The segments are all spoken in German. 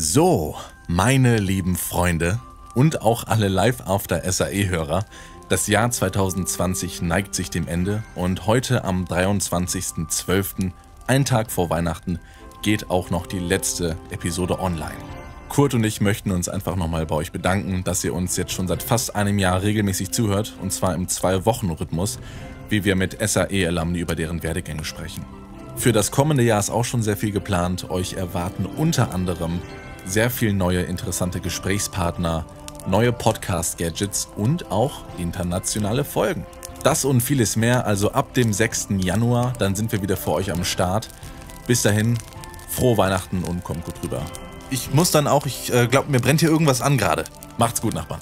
So, meine lieben Freunde und auch alle Live After SAE-Hörer, das Jahr 2020 neigt sich dem Ende und heute am 23.12., ein Tag vor Weihnachten, geht auch noch die letzte Episode online. Kurt und ich möchten uns einfach nochmal bei euch bedanken, dass ihr uns jetzt schon seit fast einem Jahr regelmäßig zuhört und zwar im Zwei-Wochen-Rhythmus, wie wir mit SAE-Alumni über deren Werdegänge sprechen. Für das kommende Jahr ist auch schon sehr viel geplant. Euch erwarten unter anderem sehr viele neue interessante Gesprächspartner, neue Podcast-Gadgets und auch internationale Folgen. Das und vieles mehr, also ab dem 6. Januar, dann sind wir wieder für euch am Start. Bis dahin, frohe Weihnachten und kommt gut rüber. Ich muss dann auch, ich äh, glaube, mir brennt hier irgendwas an gerade. Macht's gut, Nachbarn.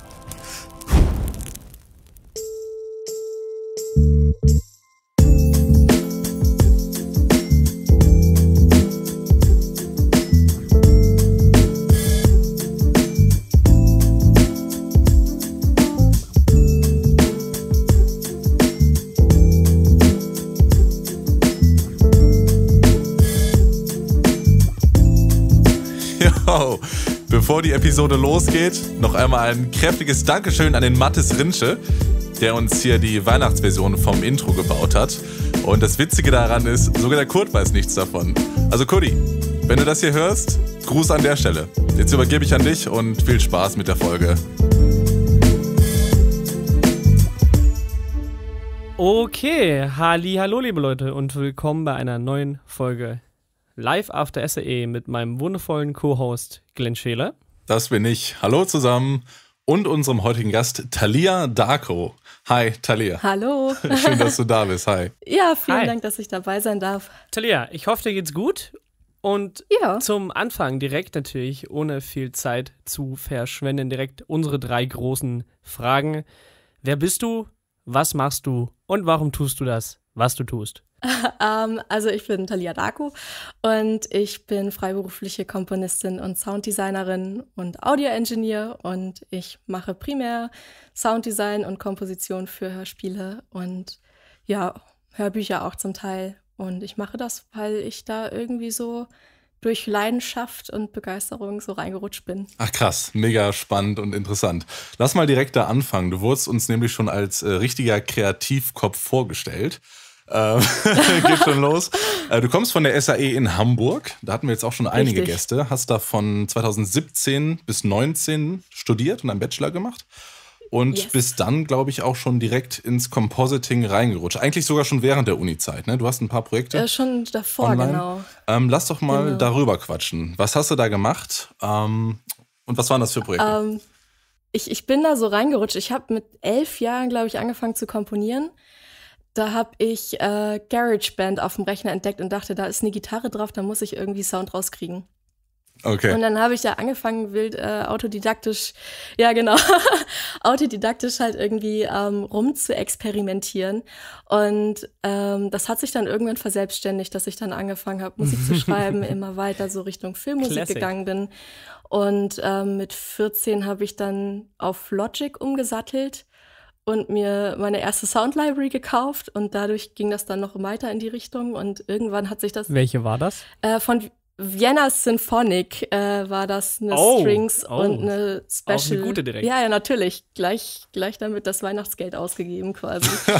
Episode losgeht, noch einmal ein kräftiges Dankeschön an den Mattes Rinsche, der uns hier die Weihnachtsversion vom Intro gebaut hat. Und das Witzige daran ist, sogar der Kurt weiß nichts davon. Also Cody, wenn du das hier hörst, Gruß an der Stelle. Jetzt übergebe ich an dich und viel Spaß mit der Folge. Okay, halli, hallo liebe Leute und willkommen bei einer neuen Folge Live After SAE mit meinem wundervollen Co-Host Glenn Scheler das bin ich. Hallo zusammen und unserem heutigen Gast Thalia Darko. Hi, Thalia. Hallo. Schön, dass du da bist. Hi. Ja, vielen Hi. Dank, dass ich dabei sein darf. Thalia, ich hoffe, dir geht's gut. Und ja. zum Anfang direkt natürlich, ohne viel Zeit zu verschwenden, direkt unsere drei großen Fragen. Wer bist du? Was machst du? Und warum tust du das? was du tust? um, ähm, also ich bin Talia Daku und ich bin freiberufliche Komponistin und Sounddesignerin und Audioengineer und ich mache primär Sounddesign und Komposition für Hörspiele und ja, Hörbücher auch zum Teil. Und ich mache das, weil ich da irgendwie so durch Leidenschaft und Begeisterung so reingerutscht bin. Ach krass, mega spannend und interessant. Lass mal direkt da anfangen. Du wurdest uns nämlich schon als äh, richtiger Kreativkopf vorgestellt. Ähm, geht schon los. Äh, du kommst von der SAE in Hamburg. Da hatten wir jetzt auch schon einige Richtig. Gäste. Hast da von 2017 bis 2019 studiert und einen Bachelor gemacht. Und yes. bis dann, glaube ich, auch schon direkt ins Compositing reingerutscht. Eigentlich sogar schon während der Uni-Zeit. Ne? Du hast ein paar Projekte. Ja, äh, schon davor, online. genau. Ähm, lass doch mal genau. darüber quatschen. Was hast du da gemacht? Ähm, und was waren das für Projekte? Um, ähm, ich, ich bin da so reingerutscht. Ich habe mit elf Jahren, glaube ich, angefangen zu komponieren da habe ich äh, GarageBand auf dem Rechner entdeckt und dachte, da ist eine Gitarre drauf, da muss ich irgendwie Sound rauskriegen. Okay. Und dann habe ich da angefangen, wild äh, autodidaktisch, ja genau, autodidaktisch halt irgendwie ähm, rum zu experimentieren. Und ähm, das hat sich dann irgendwann verselbstständigt, dass ich dann angefangen habe, Musik zu schreiben, immer weiter so Richtung Filmmusik Classic. gegangen bin. Und ähm, mit 14 habe ich dann auf Logic umgesattelt und mir meine erste Sound Library gekauft und dadurch ging das dann noch weiter in die Richtung und irgendwann hat sich das. Welche war das? Äh, von Vienna Symphonic äh, war das eine oh, Strings oh, und eine Special. Auch eine gute direkt. Ja, ja, natürlich. Gleich, gleich damit das Weihnachtsgeld ausgegeben quasi.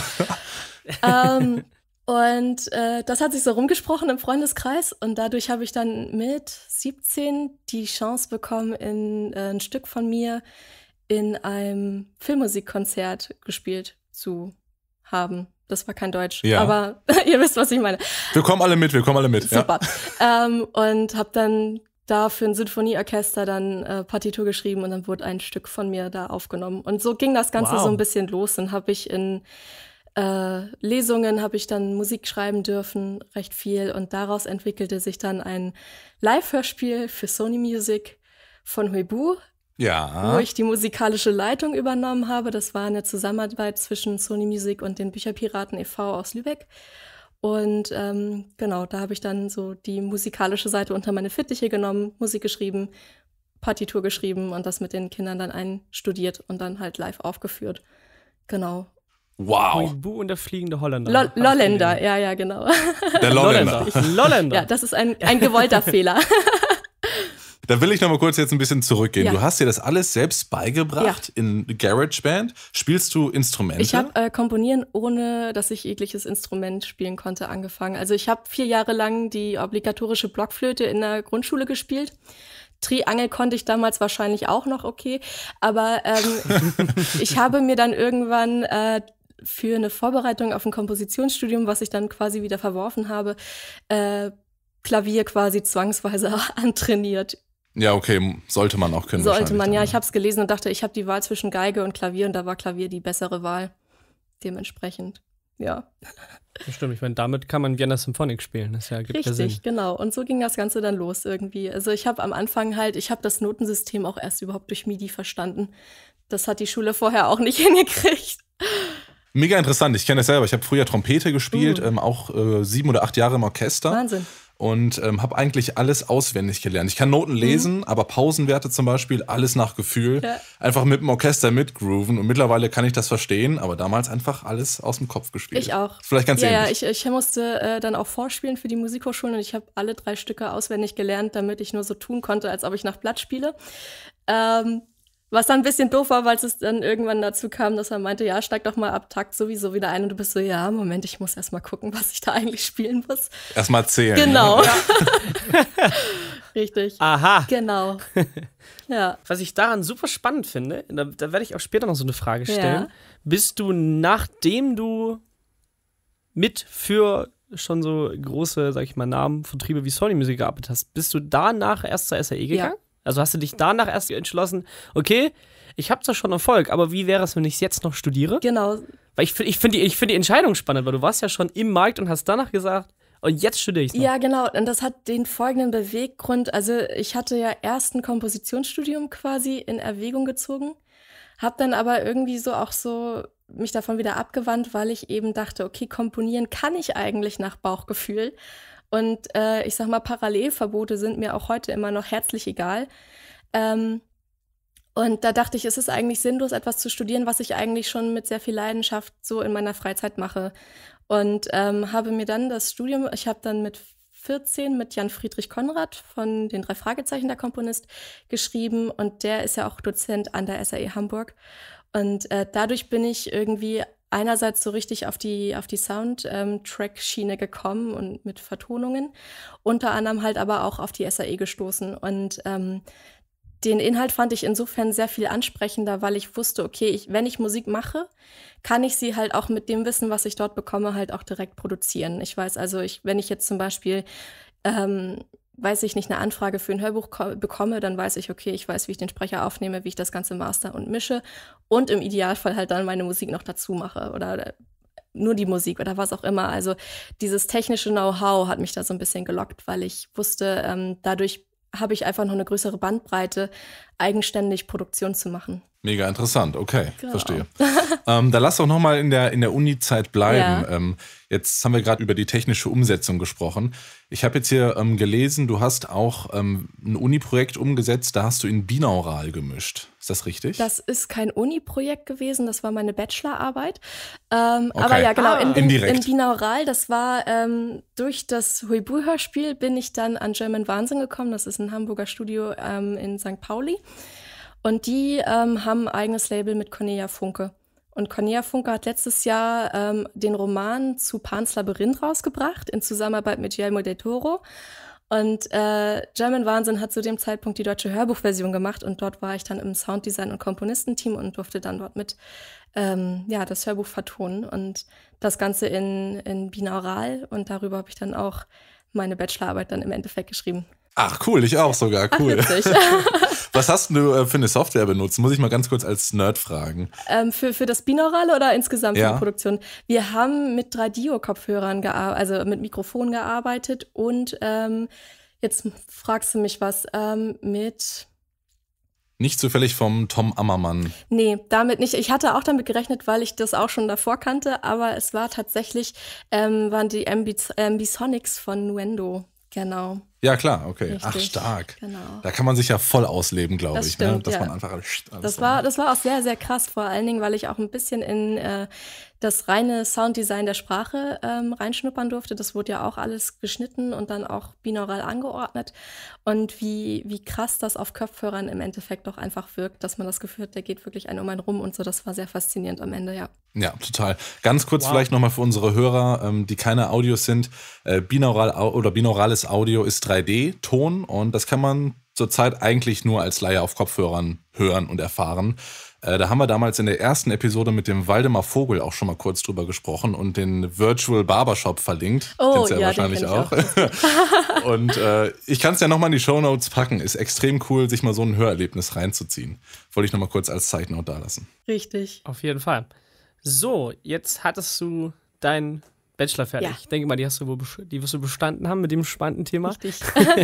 ähm, und äh, das hat sich so rumgesprochen im Freundeskreis und dadurch habe ich dann mit 17 die Chance bekommen, in äh, ein Stück von mir in einem Filmmusikkonzert gespielt zu haben. Das war kein Deutsch, ja. aber ihr wisst, was ich meine. Wir kommen alle mit, wir kommen alle mit. Super. Ja. Ähm, und habe dann da für ein Sinfonieorchester dann äh, Partitur geschrieben und dann wurde ein Stück von mir da aufgenommen. Und so ging das Ganze wow. so ein bisschen los. Dann habe ich in äh, Lesungen habe ich dann Musik schreiben dürfen, recht viel. Und daraus entwickelte sich dann ein Live-Hörspiel für Sony Music von Huibu, ja. wo ich die musikalische Leitung übernommen habe. Das war eine Zusammenarbeit zwischen Sony Music und den Bücherpiraten e.V. aus Lübeck. Und ähm, genau, da habe ich dann so die musikalische Seite unter meine Fittiche genommen, Musik geschrieben, Partitur geschrieben und das mit den Kindern dann einstudiert und dann halt live aufgeführt. Genau. Wow. Bu und der fliegende Holländer. Lolländer, ja, ja, genau. Der Lolländer. Lolländer. Ja, das ist ein, ein gewollter Fehler. Da will ich nochmal kurz jetzt ein bisschen zurückgehen. Ja. Du hast dir das alles selbst beigebracht ja. in GarageBand. Spielst du Instrumente? Ich habe äh, komponieren, ohne dass ich jegliches Instrument spielen konnte, angefangen. Also ich habe vier Jahre lang die obligatorische Blockflöte in der Grundschule gespielt. Triangel konnte ich damals wahrscheinlich auch noch okay, aber ähm, ich habe mir dann irgendwann äh, für eine Vorbereitung auf ein Kompositionsstudium, was ich dann quasi wieder verworfen habe, äh, Klavier quasi zwangsweise antrainiert ja, okay, sollte man auch können. Sollte man, ja. Ich habe es gelesen und dachte, ich habe die Wahl zwischen Geige und Klavier und da war Klavier die bessere Wahl. Dementsprechend, ja. Das stimmt, ich meine, damit kann man Vienna Symphonic spielen. Das ja, gibt Richtig, ja Sinn. genau. Und so ging das Ganze dann los irgendwie. Also ich habe am Anfang halt, ich habe das Notensystem auch erst überhaupt durch MIDI verstanden. Das hat die Schule vorher auch nicht hingekriegt. Mega interessant, ich kenne das selber. Ich habe früher Trompete gespielt, mhm. ähm, auch äh, sieben oder acht Jahre im Orchester. Wahnsinn und ähm, habe eigentlich alles auswendig gelernt. Ich kann Noten mhm. lesen, mhm. aber Pausenwerte zum Beispiel, alles nach Gefühl. Ja. Einfach mit dem Orchester mitgrooven und mittlerweile kann ich das verstehen, aber damals einfach alles aus dem Kopf gespielt. Ich auch. Vielleicht ganz ja, ähnlich. Ja, ich, ich musste äh, dann auch vorspielen für die Musikhochschulen und ich habe alle drei Stücke auswendig gelernt, damit ich nur so tun konnte, als ob ich nach Blatt spiele. Ähm, was dann ein bisschen doof war, weil es dann irgendwann dazu kam, dass er meinte, ja, steig doch mal ab Takt sowieso wieder ein. Und du bist so, ja, Moment, ich muss erst mal gucken, was ich da eigentlich spielen muss. Erst mal zählen. Genau. Ne? Ja. Richtig. Aha. Genau. Ja. Was ich daran super spannend finde, da, da werde ich auch später noch so eine Frage stellen. Ja. Bist du, nachdem du mit für schon so große, sag ich mal, Namen, Vertriebe wie Sony Music gearbeitet hast, bist du danach erst zur SAE gegangen? Ja. Also hast du dich danach erst entschlossen, okay, ich habe zwar schon Erfolg, aber wie wäre es, wenn ich es jetzt noch studiere? Genau. Weil ich, ich finde ich find die Entscheidung spannend, weil du warst ja schon im Markt und hast danach gesagt, und oh, jetzt studiere ich es. Ja, genau. Und das hat den folgenden Beweggrund. Also ich hatte ja erst ein Kompositionsstudium quasi in Erwägung gezogen, habe dann aber irgendwie so auch so mich davon wieder abgewandt, weil ich eben dachte, okay, komponieren kann ich eigentlich nach Bauchgefühl und äh, ich sag mal, Parallelverbote sind mir auch heute immer noch herzlich egal. Ähm, und da dachte ich, es ist eigentlich sinnlos, etwas zu studieren, was ich eigentlich schon mit sehr viel Leidenschaft so in meiner Freizeit mache. Und ähm, habe mir dann das Studium, ich habe dann mit 14 mit Jan Friedrich Konrad von den drei Fragezeichen der Komponist geschrieben und der ist ja auch Dozent an der SAE Hamburg. Und äh, dadurch bin ich irgendwie einerseits so richtig auf die, auf die Soundtrack-Schiene ähm, gekommen und mit Vertonungen, unter anderem halt aber auch auf die SAE gestoßen. Und ähm, den Inhalt fand ich insofern sehr viel ansprechender, weil ich wusste, okay, ich, wenn ich Musik mache, kann ich sie halt auch mit dem Wissen, was ich dort bekomme, halt auch direkt produzieren. Ich weiß also, ich, wenn ich jetzt zum Beispiel ähm, weiß ich nicht, eine Anfrage für ein Hörbuch bekomme, dann weiß ich, okay, ich weiß, wie ich den Sprecher aufnehme, wie ich das Ganze master und mische und im Idealfall halt dann meine Musik noch dazu mache oder äh, nur die Musik oder was auch immer. Also dieses technische Know-how hat mich da so ein bisschen gelockt, weil ich wusste, ähm, dadurch habe ich einfach noch eine größere Bandbreite, eigenständig Produktion zu machen. Mega interessant, okay, genau. verstehe. ähm, da lass doch nochmal in der, in der Uni-Zeit bleiben. Ja. Ähm, jetzt haben wir gerade über die technische Umsetzung gesprochen. Ich habe jetzt hier ähm, gelesen, du hast auch ähm, ein Uni-Projekt umgesetzt, da hast du in binaural gemischt. Ist das richtig? Das ist kein Uni-Projekt gewesen, das war meine Bachelorarbeit. Ähm, okay. Aber ja, genau, ah. in, in, in, binaural, das war ähm, durch das Huibu-Hörspiel bin ich dann an German Wahnsinn gekommen. Das ist ein Hamburger Studio in St. Pauli. Und die ähm, haben ein eigenes Label mit Cornelia Funke. Und Cornelia Funke hat letztes Jahr ähm, den Roman zu Pans Labyrinth rausgebracht, in Zusammenarbeit mit Guillermo del Toro. Und äh, German Wahnsinn hat zu dem Zeitpunkt die deutsche Hörbuchversion gemacht und dort war ich dann im Sounddesign- und Komponistenteam und durfte dann dort mit ähm, ja, das Hörbuch vertonen und das Ganze in, in Binaural und darüber habe ich dann auch meine Bachelorarbeit dann im Endeffekt geschrieben. Ach cool, ich auch sogar, cool. Ach, Was hast du äh, für eine Software benutzt? Muss ich mal ganz kurz als Nerd fragen. Ähm, für, für das Binaural oder insgesamt ja. für die Produktion? Wir haben mit 3Dio-Kopfhörern gearbeitet, also mit Mikrofonen gearbeitet und ähm, jetzt fragst du mich was ähm, mit. Nicht zufällig vom Tom Ammermann. Nee, damit nicht. Ich hatte auch damit gerechnet, weil ich das auch schon davor kannte, aber es war tatsächlich, ähm, waren die Ambis Ambisonics von Nuendo. Genau. Ja, klar, okay. Richtig. Ach, stark. Genau. Da kann man sich ja voll ausleben, glaube ich. Ne? Stimmt, ne? Dass ja. man einfach alles das war, das war auch sehr, sehr krass, vor allen Dingen, weil ich auch ein bisschen in äh, das reine Sounddesign der Sprache ähm, reinschnuppern durfte. Das wurde ja auch alles geschnitten und dann auch binaural angeordnet. Und wie, wie krass das auf Kopfhörern im Endeffekt doch einfach wirkt, dass man das Gefühl hat, der geht wirklich einen um einen rum und so. Das war sehr faszinierend am Ende, ja. Ja, total. Ganz kurz wow. vielleicht nochmal für unsere Hörer, ähm, die keine Audios sind. Äh, binaural oder binaurales Audio ist 3D-Ton und das kann man zurzeit eigentlich nur als Laie auf Kopfhörern hören und erfahren. Äh, da haben wir damals in der ersten Episode mit dem Waldemar Vogel auch schon mal kurz drüber gesprochen und den Virtual Barbershop verlinkt. Oh, Kennst ja, ja wahrscheinlich auch. auch. und äh, ich kann es ja nochmal in die Shownotes packen. Ist extrem cool, sich mal so ein Hörerlebnis reinzuziehen. Wollte ich nochmal kurz als da lassen. Richtig. Auf jeden Fall. So, jetzt hattest du dein Bachelor fertig. Ja. Ich denke mal, die, hast du wohl, die wirst du bestanden haben mit dem spannenden Thema. Richtig.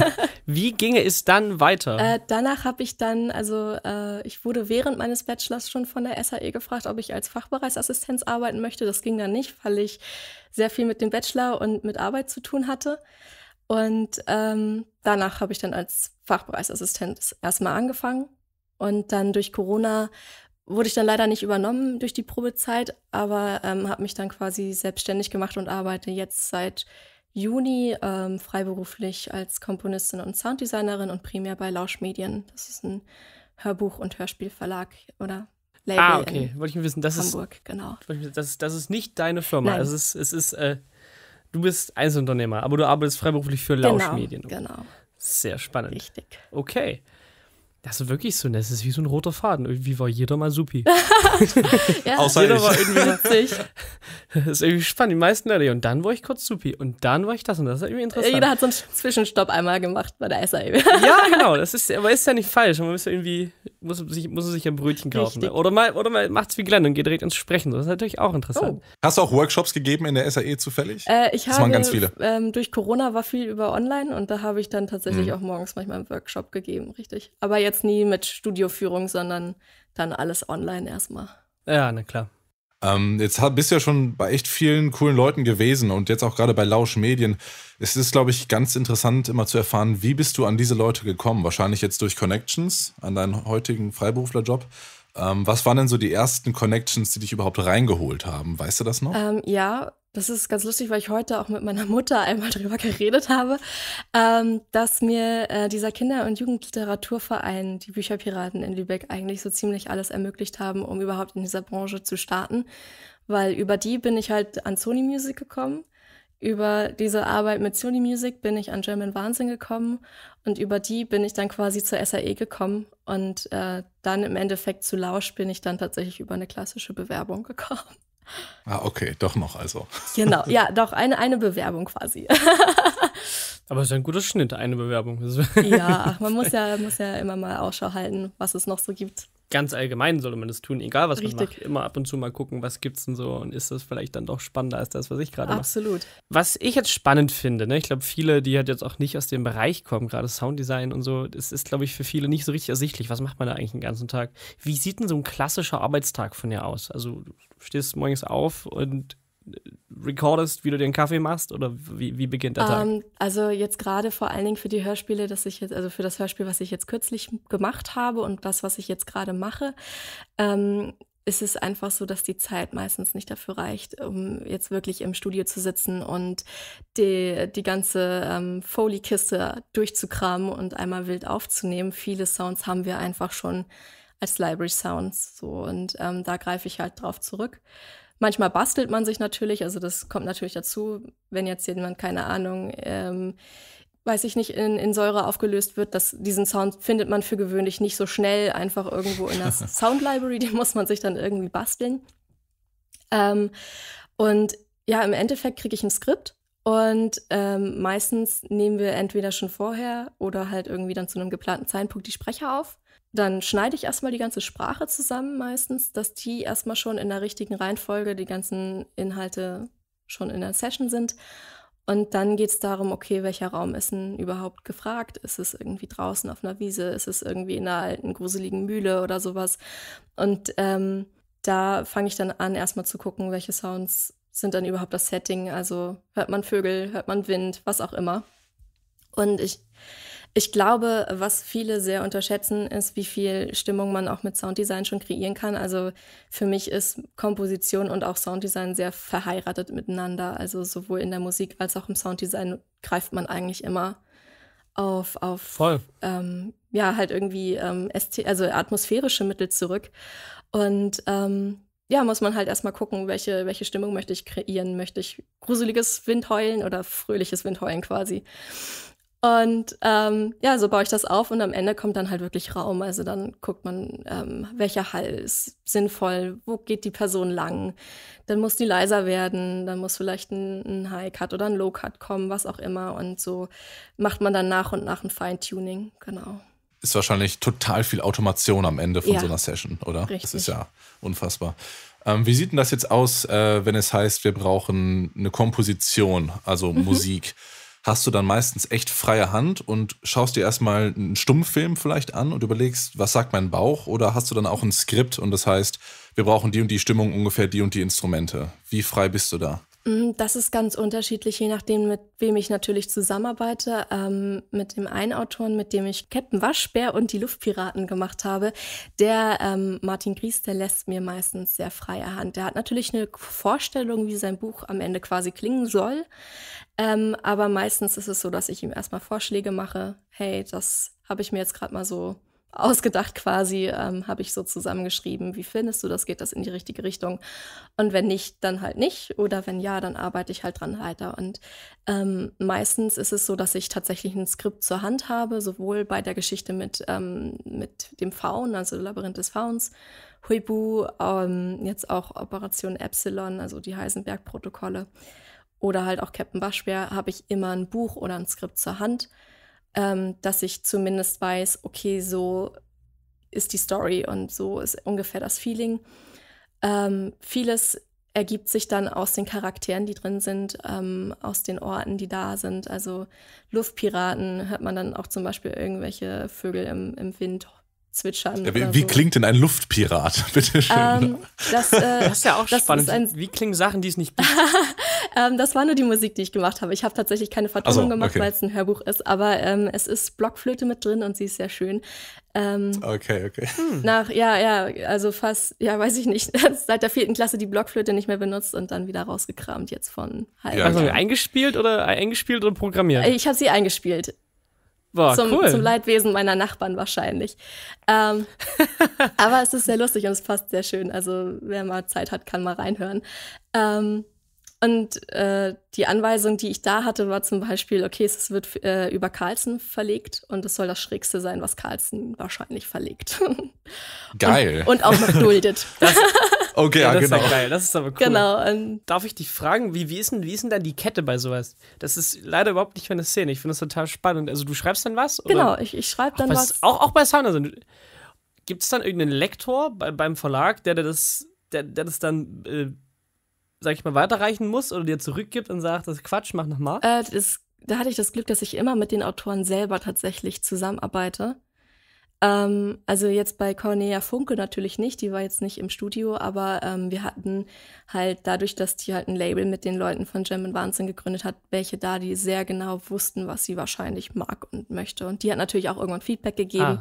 Wie ginge es dann weiter? Äh, danach habe ich dann, also äh, ich wurde während meines Bachelors schon von der SAE gefragt, ob ich als Fachbereichsassistenz arbeiten möchte. Das ging dann nicht, weil ich sehr viel mit dem Bachelor und mit Arbeit zu tun hatte. Und ähm, danach habe ich dann als Fachbereichsassistent erstmal angefangen. Und dann durch Corona wurde ich dann leider nicht übernommen durch die Probezeit, aber ähm, habe mich dann quasi selbstständig gemacht und arbeite jetzt seit Juni ähm, freiberuflich als Komponistin und Sounddesignerin und primär bei Lauschmedien. Das ist ein Hörbuch- und Hörspielverlag oder Label ah, okay. Wollte ich mir wissen, das Hamburg, genau. ist, genau. das, das, ist nicht deine Firma. Nein. Es ist, es ist äh, du bist Einzelunternehmer, aber du arbeitest freiberuflich für Lauschmedien. Genau, Medien. Genau. genau. Sehr spannend. Richtig. Okay. Das ist wirklich so, das ist wie so ein roter Faden. Irgendwie war jeder mal supi. ja, Außer jeder ich. war irgendwie witzig. das ist irgendwie spannend, die meisten Leute. Und dann war ich kurz supi und dann war ich das und das ist irgendwie interessant. Jeder hat so einen Zwischenstopp einmal gemacht bei der SAE. ja, genau, das ist, aber ist ja nicht falsch. Man muss ja irgendwie muss, sich, muss er sich ein Brötchen kaufen. Ne? Oder mal, oder mal macht's wie Glenn und geht direkt ins Sprechen. Das ist natürlich auch interessant. Oh. Hast du auch Workshops gegeben in der SAE zufällig? Äh, ich das habe, waren ganz viele. Ähm, durch Corona war viel über online und da habe ich dann tatsächlich mhm. auch morgens manchmal einen Workshop gegeben, richtig. Aber jetzt nie mit Studioführung, sondern dann alles online erstmal. Ja, na klar. Ähm, jetzt bist du ja schon bei echt vielen coolen Leuten gewesen und jetzt auch gerade bei Lausch Medien. Es ist, glaube ich, ganz interessant, immer zu erfahren, wie bist du an diese Leute gekommen? Wahrscheinlich jetzt durch Connections an deinen heutigen Freiberuflerjob. Ähm, was waren denn so die ersten Connections, die dich überhaupt reingeholt haben? Weißt du das noch? Ähm, ja, das ist ganz lustig, weil ich heute auch mit meiner Mutter einmal drüber geredet habe, ähm, dass mir äh, dieser Kinder- und Jugendliteraturverein, die Bücherpiraten in Lübeck, eigentlich so ziemlich alles ermöglicht haben, um überhaupt in dieser Branche zu starten. Weil über die bin ich halt an Sony Music gekommen. Über diese Arbeit mit Sony Music bin ich an German Wahnsinn gekommen und über die bin ich dann quasi zur SAE gekommen und äh, dann im Endeffekt zu Lausch bin ich dann tatsächlich über eine klassische Bewerbung gekommen. Ah, okay, doch noch also. Genau, ja, doch eine, eine Bewerbung quasi. Aber es ist ein guter Schnitt, eine Bewerbung. ja, man muss ja, muss ja immer mal Ausschau halten, was es noch so gibt. Ganz allgemein sollte man das tun, egal was Richtig. man macht. Immer ab und zu mal gucken, was gibt es denn so und ist das vielleicht dann doch spannender als das, was ich gerade mache. Absolut. Was ich jetzt spannend finde, ne, ich glaube, viele, die halt jetzt auch nicht aus dem Bereich kommen, gerade Sounddesign und so, das ist, glaube ich, für viele nicht so richtig ersichtlich. Was macht man da eigentlich den ganzen Tag? Wie sieht denn so ein klassischer Arbeitstag von dir aus? Also, du stehst morgens auf und recordest, wie du den Kaffee machst oder wie, wie beginnt der Tag? Ähm, also jetzt gerade vor allen Dingen für die Hörspiele, dass ich jetzt, also für das Hörspiel, was ich jetzt kürzlich gemacht habe und das, was ich jetzt gerade mache, ähm, ist es einfach so, dass die Zeit meistens nicht dafür reicht, um jetzt wirklich im Studio zu sitzen und die, die ganze ähm, Foley-Kiste durchzukramen und einmal wild aufzunehmen. Viele Sounds haben wir einfach schon als Library Sounds so und ähm, da greife ich halt drauf zurück. Manchmal bastelt man sich natürlich, also das kommt natürlich dazu, wenn jetzt jemand, keine Ahnung, ähm, weiß ich nicht, in, in Säure aufgelöst wird, dass diesen Sound findet man für gewöhnlich nicht so schnell einfach irgendwo in der Sound Library, den muss man sich dann irgendwie basteln. Ähm, und ja, im Endeffekt kriege ich ein Skript und ähm, meistens nehmen wir entweder schon vorher oder halt irgendwie dann zu einem geplanten Zeitpunkt die Sprecher auf. Dann schneide ich erstmal die ganze Sprache zusammen meistens, dass die erstmal schon in der richtigen Reihenfolge, die ganzen Inhalte schon in der Session sind. Und dann geht es darum, okay, welcher Raum ist denn überhaupt gefragt? Ist es irgendwie draußen auf einer Wiese? Ist es irgendwie in einer alten, gruseligen Mühle oder sowas? Und ähm, da fange ich dann an, erstmal zu gucken, welche Sounds sind dann überhaupt das Setting? Also hört man Vögel, hört man Wind, was auch immer. Und ich, ich glaube, was viele sehr unterschätzen, ist, wie viel Stimmung man auch mit Sounddesign schon kreieren kann. Also für mich ist Komposition und auch Sounddesign sehr verheiratet miteinander. Also sowohl in der Musik als auch im Sounddesign greift man eigentlich immer auf, auf Voll. Ähm, ja, halt irgendwie ähm, also atmosphärische Mittel zurück. Und ähm, ja, muss man halt erstmal gucken, welche, welche Stimmung möchte ich kreieren. Möchte ich gruseliges Windheulen oder fröhliches Windheulen quasi. Und ähm, ja, so baue ich das auf und am Ende kommt dann halt wirklich Raum. Also dann guckt man, ähm, welcher Hall ist sinnvoll, wo geht die Person lang. Dann muss die leiser werden, dann muss vielleicht ein, ein High-Cut oder ein Low-Cut kommen, was auch immer. Und so macht man dann nach und nach ein Feintuning, genau ist wahrscheinlich total viel Automation am Ende von ja. so einer Session, oder? Richtig. Das ist ja unfassbar. Ähm, wie sieht denn das jetzt aus, äh, wenn es heißt, wir brauchen eine Komposition, also mhm. Musik? Hast du dann meistens echt freie Hand und schaust dir erstmal einen Stummfilm vielleicht an und überlegst, was sagt mein Bauch? Oder hast du dann auch ein Skript und das heißt, wir brauchen die und die Stimmung, ungefähr die und die Instrumente? Wie frei bist du da? Mm, das ist ganz unterschiedlich, je nachdem, mit wem ich natürlich zusammenarbeite. Ähm, mit dem einen Autoren, mit dem ich Captain Waschbär und die Luftpiraten gemacht habe, der ähm, Martin Gries, der lässt mir meistens sehr freie Hand. Der hat natürlich eine Vorstellung, wie sein Buch am Ende quasi klingen soll. Ähm, aber meistens ist es so, dass ich ihm erstmal Vorschläge mache. Hey, das habe ich mir jetzt gerade mal so ausgedacht quasi, ähm, habe ich so zusammengeschrieben, wie findest du das, geht das in die richtige Richtung? Und wenn nicht, dann halt nicht. Oder wenn ja, dann arbeite ich halt dran weiter. Und ähm, meistens ist es so, dass ich tatsächlich ein Skript zur Hand habe, sowohl bei der Geschichte mit, ähm, mit dem Faun, also Labyrinth des Fauns, Huibu, ähm, jetzt auch Operation Epsilon, also die Heisenberg-Protokolle. Oder halt auch Captain Waschbär, habe ich immer ein Buch oder ein Skript zur Hand ähm, dass ich zumindest weiß, okay, so ist die Story und so ist ungefähr das Feeling. Ähm, vieles ergibt sich dann aus den Charakteren, die drin sind, ähm, aus den Orten, die da sind. Also Luftpiraten hört man dann auch zum Beispiel irgendwelche Vögel im, im Wind zwitschern. Ja, wie, wie so. klingt denn ein Luftpirat? Bitte schön. Ähm, das, äh, das, ist ja auch spannend. Ein, wie klingen Sachen, die es nicht gibt? ähm, das war nur die Musik, die ich gemacht habe. Ich habe tatsächlich keine Vertonung so, gemacht, okay. weil es ein Hörbuch ist, aber ähm, es ist Blockflöte mit drin und sie ist sehr schön. Ähm, okay, okay. Hm. Nach, ja, ja, also fast, ja, weiß ich nicht, seit der vierten Klasse die Blockflöte nicht mehr benutzt und dann wieder rausgekramt jetzt von halb. Ja, also eingespielt oder eingespielt oder programmiert? Ich habe sie eingespielt. Boah, zum, cool. zum Leidwesen meiner Nachbarn wahrscheinlich. Ähm, aber es ist sehr lustig und es passt sehr schön. Also wer mal Zeit hat, kann mal reinhören. Ähm, und äh, die Anweisung, die ich da hatte, war zum Beispiel, okay, es wird äh, über Carlsen verlegt und es soll das Schrägste sein, was Carlsen wahrscheinlich verlegt. Geil. Und, und auch noch duldet. Das, Okay, ja, das genau. ist ja genau. geil, das ist aber cool. Genau. Darf ich dich fragen, wie, wie, ist denn, wie ist denn da die Kette bei sowas? Das ist leider überhaupt nicht meine Szene. Ich finde das total spannend. Also du schreibst dann was? Genau, oder? ich, ich schreibe dann Ach, was, Auch, auch bei Sound. Also, Gibt es dann irgendeinen Lektor bei, beim Verlag, der, der, das, der, der das dann, äh, sag ich mal, weiterreichen muss oder dir zurückgibt und sagt, das ist Quatsch, mach nochmal? Äh, da hatte ich das Glück, dass ich immer mit den Autoren selber tatsächlich zusammenarbeite. Ähm, also jetzt bei Cornelia Funke natürlich nicht, die war jetzt nicht im Studio, aber ähm, wir hatten halt dadurch, dass die halt ein Label mit den Leuten von Gem Wahnsinn gegründet hat, welche da, die sehr genau wussten, was sie wahrscheinlich mag und möchte. Und die hat natürlich auch irgendwann Feedback gegeben, ah.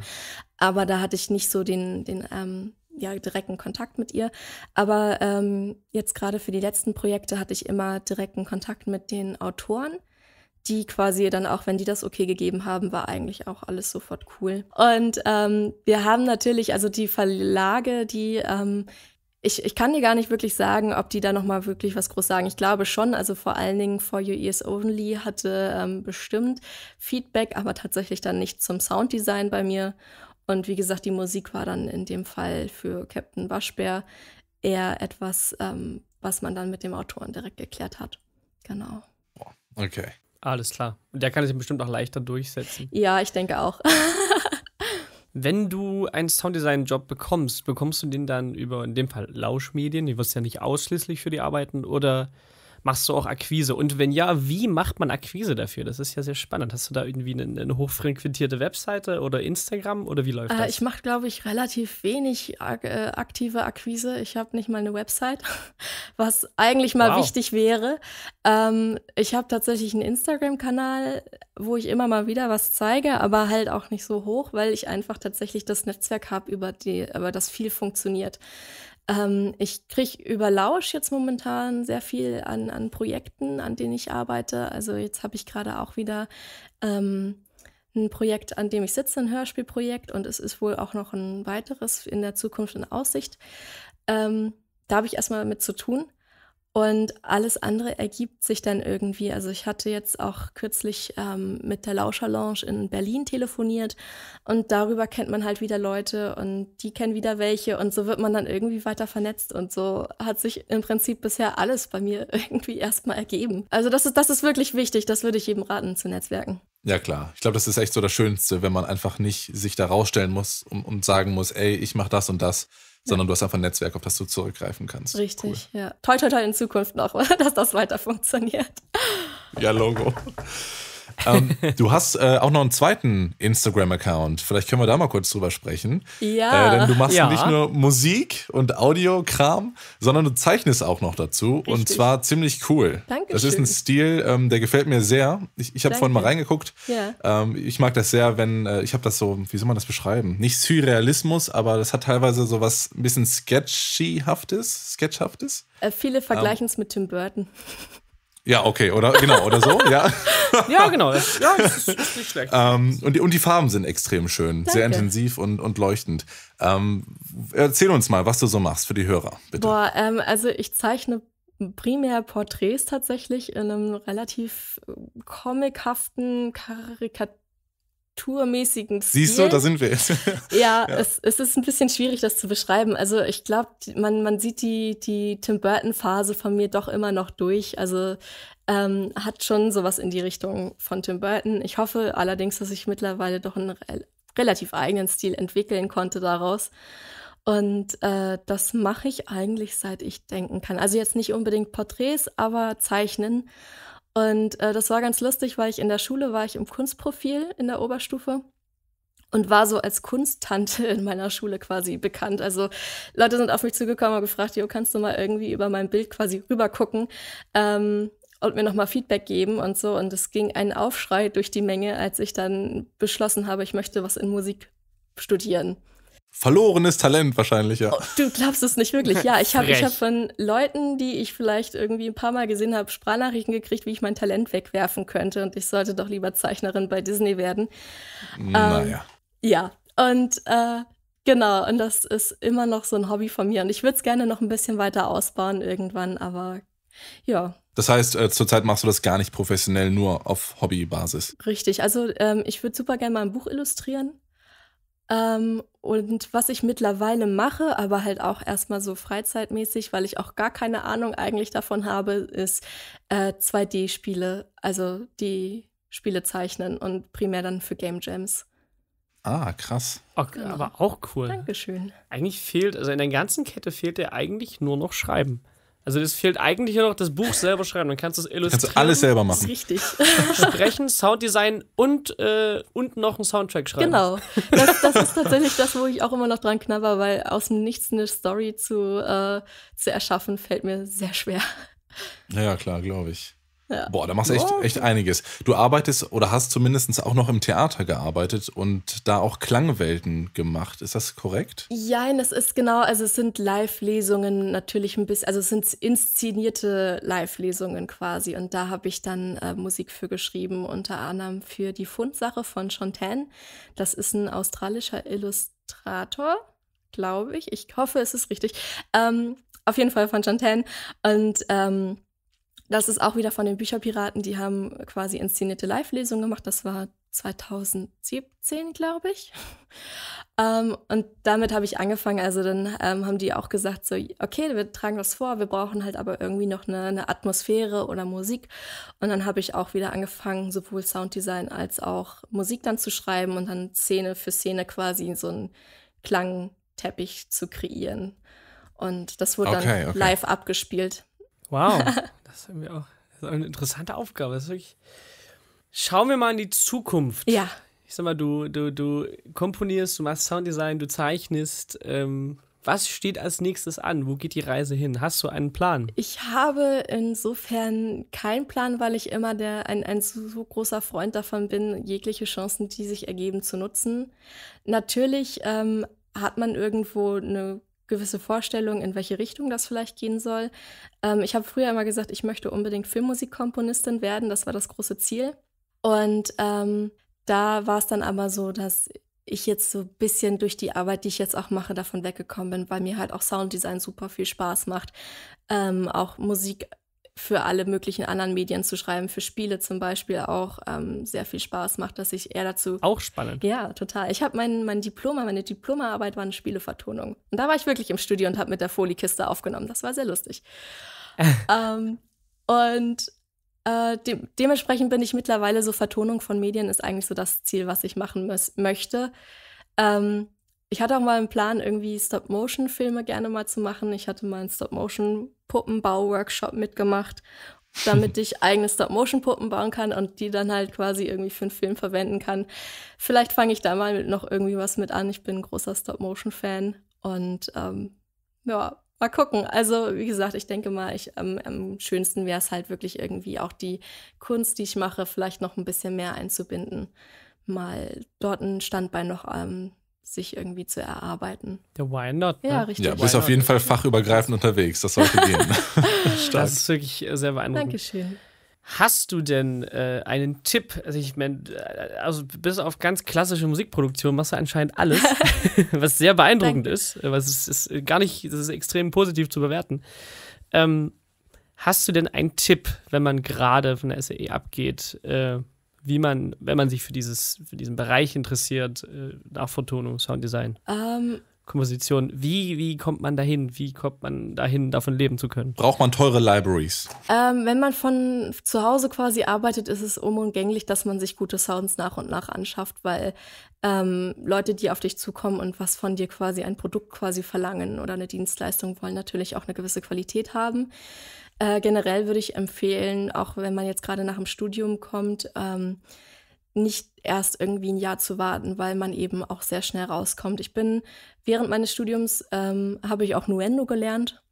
aber da hatte ich nicht so den, den ähm, ja, direkten Kontakt mit ihr. Aber ähm, jetzt gerade für die letzten Projekte hatte ich immer direkten Kontakt mit den Autoren die quasi dann auch, wenn die das okay gegeben haben, war eigentlich auch alles sofort cool. Und ähm, wir haben natürlich, also die Verlage, die ähm, ich, ich kann dir gar nicht wirklich sagen, ob die da nochmal wirklich was groß sagen. Ich glaube schon, also vor allen Dingen For Your Ears Only hatte ähm, bestimmt Feedback, aber tatsächlich dann nicht zum Sounddesign bei mir. Und wie gesagt, die Musik war dann in dem Fall für Captain Waschbär eher etwas, ähm, was man dann mit dem Autoren direkt geklärt hat. Genau. Okay. Alles klar. Und der kann sich bestimmt auch leichter durchsetzen. Ja, ich denke auch. Wenn du einen Sounddesign-Job bekommst, bekommst du den dann über, in dem Fall, Lauschmedien, die wirst ja nicht ausschließlich für die arbeiten, oder machst du auch Akquise? Und wenn ja, wie macht man Akquise dafür? Das ist ja sehr spannend. Hast du da irgendwie eine, eine hochfrequentierte Webseite oder Instagram oder wie läuft äh, das? Ich mache, glaube ich, relativ wenig ak äh, aktive Akquise. Ich habe nicht mal eine Website, was eigentlich mal wow. wichtig wäre. Ähm, ich habe tatsächlich einen Instagram-Kanal, wo ich immer mal wieder was zeige, aber halt auch nicht so hoch, weil ich einfach tatsächlich das Netzwerk habe, über, über das viel funktioniert. Ähm, ich kriege über Lausch jetzt momentan sehr viel an, an Projekten, an denen ich arbeite. Also jetzt habe ich gerade auch wieder ähm, ein Projekt, an dem ich sitze, ein Hörspielprojekt und es ist wohl auch noch ein weiteres in der Zukunft in Aussicht. Ähm, da habe ich erstmal mit zu tun. Und alles andere ergibt sich dann irgendwie. Also ich hatte jetzt auch kürzlich ähm, mit der Lauscher Lounge in Berlin telefoniert und darüber kennt man halt wieder Leute und die kennen wieder welche und so wird man dann irgendwie weiter vernetzt und so hat sich im Prinzip bisher alles bei mir irgendwie erstmal ergeben. Also das ist, das ist wirklich wichtig, das würde ich jedem raten zu netzwerken. Ja klar, ich glaube, das ist echt so das Schönste, wenn man einfach nicht sich da rausstellen muss und, und sagen muss, ey, ich mache das und das, sondern du hast einfach ein Netzwerk, auf das du zurückgreifen kannst. Richtig, cool. ja. Toll, toll, toll in Zukunft noch, dass das weiter funktioniert. Ja, Logo. Ähm, du hast äh, auch noch einen zweiten Instagram-Account. Vielleicht können wir da mal kurz drüber sprechen. Ja. Äh, denn du machst ja. nicht nur Musik und Audiokram, sondern du zeichnest auch noch dazu. Richtig. Und zwar ziemlich cool. Dankeschön. Das ist ein Stil, ähm, der gefällt mir sehr. Ich, ich habe vorhin mal reingeguckt. Ja. Ähm, ich mag das sehr, wenn, äh, ich habe das so, wie soll man das beschreiben? Nicht Surrealismus, aber das hat teilweise so was ein bisschen sketchyhaftes, sketchhaftes. Äh, viele vergleichen ähm, es mit Tim Burton. Ja, okay, oder genau, oder so, ja. ja, genau, das, ja, das ist, nicht schlecht. Ähm, und, die, und die Farben sind extrem schön, Danke. sehr intensiv und, und leuchtend. Ähm, erzähl uns mal, was du so machst für die Hörer, bitte. Boah, ähm, also ich zeichne primär Porträts tatsächlich in einem relativ äh, comichaften, karikatur architekturmäßigen Stil. Siehst du, da sind wir jetzt. ja, ja. Es, es, ist ein bisschen schwierig, das zu beschreiben. Also ich glaube, man, man sieht die, die Tim Burton-Phase von mir doch immer noch durch. Also ähm, hat schon sowas in die Richtung von Tim Burton. Ich hoffe allerdings, dass ich mittlerweile doch einen re relativ eigenen Stil entwickeln konnte daraus. Und äh, das mache ich eigentlich, seit ich denken kann. Also jetzt nicht unbedingt Porträts, aber Zeichnen. Und äh, das war ganz lustig, weil ich in der Schule war, ich im Kunstprofil in der Oberstufe und war so als Kunsttante in meiner Schule quasi bekannt. Also Leute sind auf mich zugekommen und gefragt, Jo, kannst du mal irgendwie über mein Bild quasi rübergucken ähm, und mir nochmal Feedback geben und so. Und es ging ein Aufschrei durch die Menge, als ich dann beschlossen habe, ich möchte was in Musik studieren. Verlorenes Talent wahrscheinlich, ja. Oh, du glaubst es nicht wirklich. Ja, ich habe hab von Leuten, die ich vielleicht irgendwie ein paar Mal gesehen habe, Sprachnachrichten gekriegt, wie ich mein Talent wegwerfen könnte und ich sollte doch lieber Zeichnerin bei Disney werden. Naja. Ähm, ja, und äh, genau, und das ist immer noch so ein Hobby von mir und ich würde es gerne noch ein bisschen weiter ausbauen irgendwann, aber ja. Das heißt, äh, zurzeit machst du das gar nicht professionell, nur auf Hobbybasis. Richtig, also ähm, ich würde super gerne mal ein Buch illustrieren ähm, und was ich mittlerweile mache, aber halt auch erstmal so freizeitmäßig, weil ich auch gar keine Ahnung eigentlich davon habe, ist äh, 2D-Spiele, also die Spiele zeichnen und primär dann für Game Jams. Ah, krass. Okay, ja. Genau. Aber auch cool. Dankeschön. Eigentlich fehlt, also in der ganzen Kette fehlt ja eigentlich nur noch Schreiben. Also das fehlt eigentlich nur noch das Buch selber schreiben. Dann kannst du es illustrieren. Kannst du alles selber machen. richtig. Sprechen, Sounddesign und, äh, und noch einen Soundtrack schreiben. Genau. Das, das, ist tatsächlich das, wo ich auch immer noch dran knabber, weil aus dem Nichts eine Story zu, äh, zu erschaffen, fällt mir sehr schwer. Ja, klar, glaube ich. Ja. Boah, da machst du echt, echt einiges. Du arbeitest oder hast zumindest auch noch im Theater gearbeitet und da auch Klangwelten gemacht. Ist das korrekt? Ja, das ist genau. Also es sind Live-Lesungen natürlich ein bisschen, also es sind inszenierte Live-Lesungen quasi. Und da habe ich dann äh, Musik für geschrieben, unter anderem für die Fundsache von Chantan. Das ist ein australischer Illustrator, glaube ich. Ich hoffe, es ist richtig. Ähm, auf jeden Fall von Chantan. Und ähm, das ist auch wieder von den Bücherpiraten, die haben quasi inszenierte Live-Lesungen gemacht. Das war 2017, glaube ich. ähm, und damit habe ich angefangen. Also dann ähm, haben die auch gesagt, so, okay, wir tragen das vor, wir brauchen halt aber irgendwie noch eine, eine Atmosphäre oder Musik. Und dann habe ich auch wieder angefangen, sowohl Sounddesign als auch Musik dann zu schreiben und dann Szene für Szene quasi so einen Klangteppich zu kreieren. Und das wurde okay, dann okay. live abgespielt. Wow, Das ist irgendwie auch ist eine interessante Aufgabe. Das ist wirklich Schauen wir mal in die Zukunft. Ja. Ich sag mal, du, du, du komponierst, du machst Sounddesign, du zeichnest. Ähm, was steht als nächstes an? Wo geht die Reise hin? Hast du einen Plan? Ich habe insofern keinen Plan, weil ich immer der, ein, ein so großer Freund davon bin, jegliche Chancen, die sich ergeben, zu nutzen. Natürlich ähm, hat man irgendwo eine gewisse Vorstellungen, in welche Richtung das vielleicht gehen soll. Ähm, ich habe früher immer gesagt, ich möchte unbedingt Filmmusikkomponistin werden. Das war das große Ziel. Und ähm, da war es dann aber so, dass ich jetzt so ein bisschen durch die Arbeit, die ich jetzt auch mache, davon weggekommen bin, weil mir halt auch Sounddesign super viel Spaß macht. Ähm, auch Musik für alle möglichen anderen Medien zu schreiben, für Spiele zum Beispiel auch ähm, sehr viel Spaß macht, dass ich eher dazu. Auch spannend. Ja, total. Ich habe mein, mein Diploma, meine Diplomarbeit war eine Spielevertonung. Und da war ich wirklich im Studio und habe mit der Foliekiste aufgenommen. Das war sehr lustig. ähm, und äh, de dementsprechend bin ich mittlerweile so, Vertonung von Medien ist eigentlich so das Ziel, was ich machen möchte. Ähm, ich hatte auch mal einen Plan, irgendwie Stop-Motion-Filme gerne mal zu machen. Ich hatte mal einen Stop-Motion film Puppenbau-Workshop mitgemacht, damit ich eigene Stop-Motion-Puppen bauen kann und die dann halt quasi irgendwie für einen Film verwenden kann. Vielleicht fange ich da mal mit noch irgendwie was mit an. Ich bin ein großer Stop-Motion-Fan und ähm, ja, mal gucken. Also, wie gesagt, ich denke mal, ich, ähm, am schönsten wäre es halt wirklich irgendwie auch die Kunst, die ich mache, vielleicht noch ein bisschen mehr einzubinden. Mal dort ein Standbein noch ähm, sich irgendwie zu erarbeiten. Der Why Not? Ne? Ja, richtig. Ja, bist auf jeden Fall fachübergreifend unterwegs. Das sollte gehen. das ist wirklich äh, sehr beeindruckend. Dankeschön. Hast du denn äh, einen Tipp? Also ich meine, äh, also bis auf ganz klassische Musikproduktion machst du anscheinend alles, was sehr beeindruckend Danke. ist, äh, was ist, ist, gar nicht, das ist extrem positiv zu bewerten. Ähm, hast du denn einen Tipp, wenn man gerade von der SAE e abgeht, äh, wie man, wenn man sich für, dieses, für diesen Bereich interessiert, äh, Nachvertonung, Sounddesign, um, ähm, Komposition, wie, wie kommt man dahin? Wie kommt man dahin, davon leben zu können? Braucht man teure Libraries? Ähm, wenn man von zu Hause quasi arbeitet, ist es unumgänglich, dass man sich gute Sounds nach und nach anschafft, weil ähm, Leute, die auf dich zukommen und was von dir quasi ein Produkt quasi verlangen oder eine Dienstleistung, wollen natürlich auch eine gewisse Qualität haben. Äh, generell würde ich empfehlen, auch wenn man jetzt gerade nach dem Studium kommt, ähm, nicht erst irgendwie ein Jahr zu warten, weil man eben auch sehr schnell rauskommt. Ich bin während meines Studiums ähm, habe ich auch Nuendo gelernt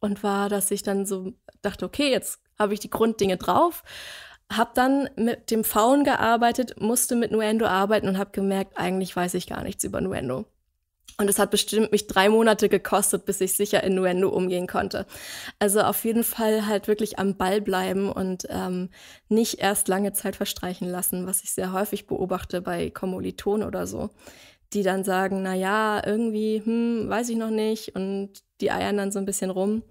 und war, dass ich dann so dachte, okay, jetzt habe ich die Grunddinge drauf, habe dann mit dem Faun gearbeitet, musste mit Nuendo arbeiten und habe gemerkt, eigentlich weiß ich gar nichts über Nuendo. Und es hat bestimmt mich drei Monate gekostet, bis ich sicher in Nuendo umgehen konnte. Also auf jeden Fall halt wirklich am Ball bleiben und ähm, nicht erst lange Zeit verstreichen lassen, was ich sehr häufig beobachte bei Kommilitonen oder so, die dann sagen, na ja, irgendwie, hm, weiß ich noch nicht und die eiern dann so ein bisschen rum.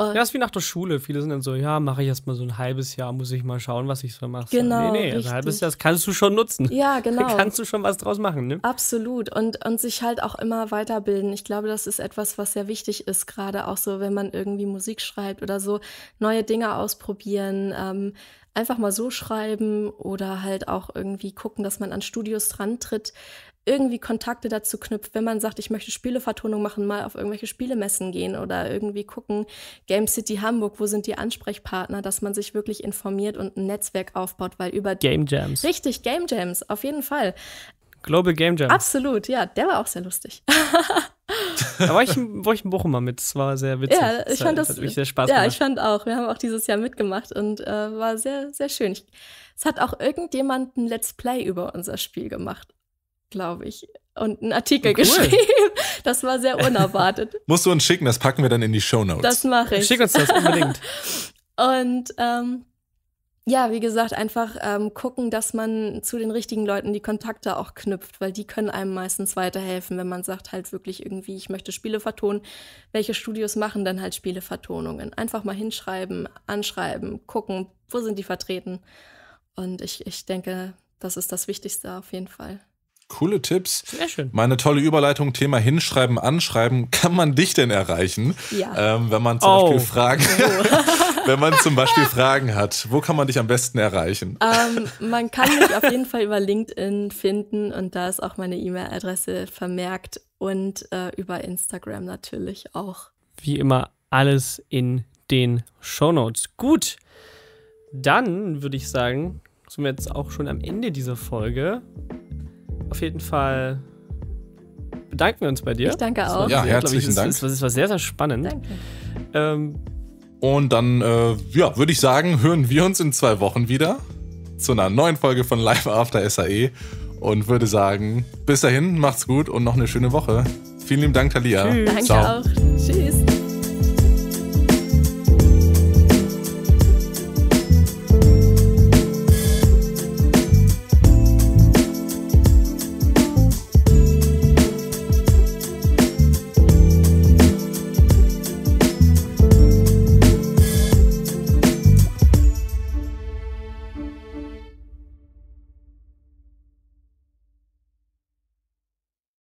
Und ja, ist wie nach der Schule. Viele sind dann so, ja, mache ich erst mal so ein halbes Jahr, muss ich mal schauen, was ich so mache. Genau. Nee, nee, richtig. Also ein halbes Jahr, das kannst du schon nutzen. Ja, genau. Da kannst du schon was draus machen, ne? Absolut. Und, und sich halt auch immer weiterbilden. Ich glaube, das ist etwas, was sehr wichtig ist, gerade auch so, wenn man irgendwie Musik schreibt oder so, neue Dinge ausprobieren. Ähm, einfach mal so schreiben oder halt auch irgendwie gucken, dass man an Studios dran tritt, irgendwie Kontakte dazu knüpft, wenn man sagt, ich möchte Spielevertonung machen, mal auf irgendwelche Spielemessen gehen oder irgendwie gucken, Game City Hamburg, wo sind die Ansprechpartner, dass man sich wirklich informiert und ein Netzwerk aufbaut, weil über Game Jams. Richtig, Game Jams, auf jeden Fall. Global Game Jam. Absolut, ja, der war auch sehr lustig. da war ich, war ich in Bochum mal mit, es war sehr witzig. Ja, ich fand das, das sehr Spaß ja, gemacht. ich fand auch, wir haben auch dieses Jahr mitgemacht und äh, war sehr, sehr schön. Ich, es hat auch irgendjemand ein Let's Play über unser Spiel gemacht glaube ich, und einen Artikel oh, cool. geschrieben. Das war sehr unerwartet. Musst du uns schicken, das packen wir dann in die Show Notes. Das mache ich. Schick uns das unbedingt. und ähm, ja, wie gesagt, einfach ähm, gucken, dass man zu den richtigen Leuten die Kontakte auch knüpft, weil die können einem meistens weiterhelfen, wenn man sagt halt wirklich irgendwie, ich möchte Spiele vertonen. Welche Studios machen dann halt Spielevertonungen? Einfach mal hinschreiben, anschreiben, gucken, wo sind die vertreten. Und ich, ich denke, das ist das Wichtigste auf jeden Fall. Coole Tipps. Sehr schön. Meine tolle Überleitung, Thema Hinschreiben, Anschreiben. Kann man dich denn erreichen? Ja. Ähm, wenn man zum oh. Beispiel Fragen. Oh. wenn man zum Beispiel Fragen hat, wo kann man dich am besten erreichen? Ähm, man kann mich auf jeden Fall über LinkedIn finden und da ist auch meine E-Mail-Adresse vermerkt und äh, über Instagram natürlich auch. Wie immer alles in den Show Notes. Gut, dann würde ich sagen, sind wir jetzt auch schon am Ende dieser Folge. Auf jeden Fall bedanken wir uns bei dir. Ich danke auch. Ja, sehr, herzlichen ich, das, Dank. Das, war sehr, sehr spannend. Danke. Ähm, und dann, äh, ja, würde ich sagen, hören wir uns in zwei Wochen wieder zu einer neuen Folge von Live After SAE und würde sagen, bis dahin, macht's gut und noch eine schöne Woche. Vielen lieben Dank, Talia. Danke Ciao. auch.